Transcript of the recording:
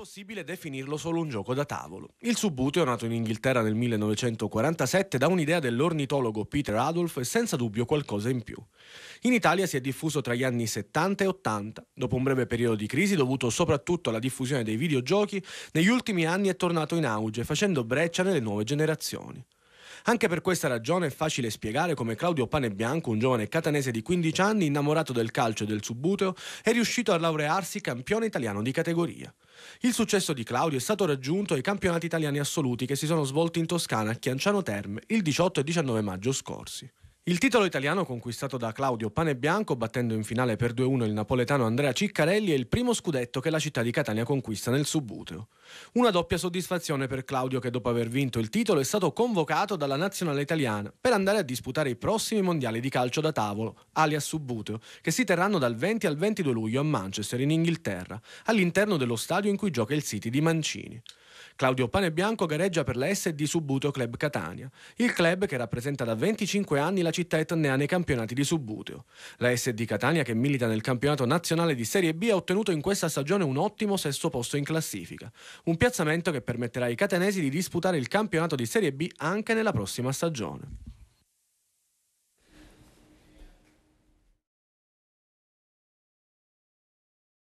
impossibile definirlo solo un gioco da tavolo. Il subbuteo, nato in Inghilterra nel 1947 da un'idea dell'ornitologo Peter Adolf, è senza dubbio qualcosa in più. In Italia si è diffuso tra gli anni 70 e 80. Dopo un breve periodo di crisi dovuto soprattutto alla diffusione dei videogiochi, negli ultimi anni è tornato in auge, facendo breccia nelle nuove generazioni. Anche per questa ragione è facile spiegare come Claudio Panebianco, un giovane catanese di 15 anni innamorato del calcio e del subbuteo, è riuscito a laurearsi campione italiano di categoria. Il successo di Claudio è stato raggiunto ai campionati italiani assoluti che si sono svolti in Toscana a Chianciano Terme il 18 e 19 maggio scorsi. Il titolo italiano conquistato da Claudio Panebianco battendo in finale per 2-1 il napoletano Andrea Ciccarelli è il primo scudetto che la città di Catania conquista nel Subbuteo. Una doppia soddisfazione per Claudio che dopo aver vinto il titolo è stato convocato dalla nazionale italiana per andare a disputare i prossimi mondiali di calcio da tavolo, alias Subbuteo, che si terranno dal 20 al 22 luglio a Manchester in Inghilterra, all'interno dello stadio in cui gioca il City di Mancini. Claudio Panebianco gareggia per la SD Subbuteo Club Catania, il club che rappresenta da 25 anni la città etnea nei campionati di Subbuteo. La SD Catania, che milita nel campionato nazionale di Serie B, ha ottenuto in questa stagione un ottimo sesto posto in classifica, un piazzamento che permetterà ai catanesi di disputare il campionato di Serie B anche nella prossima stagione.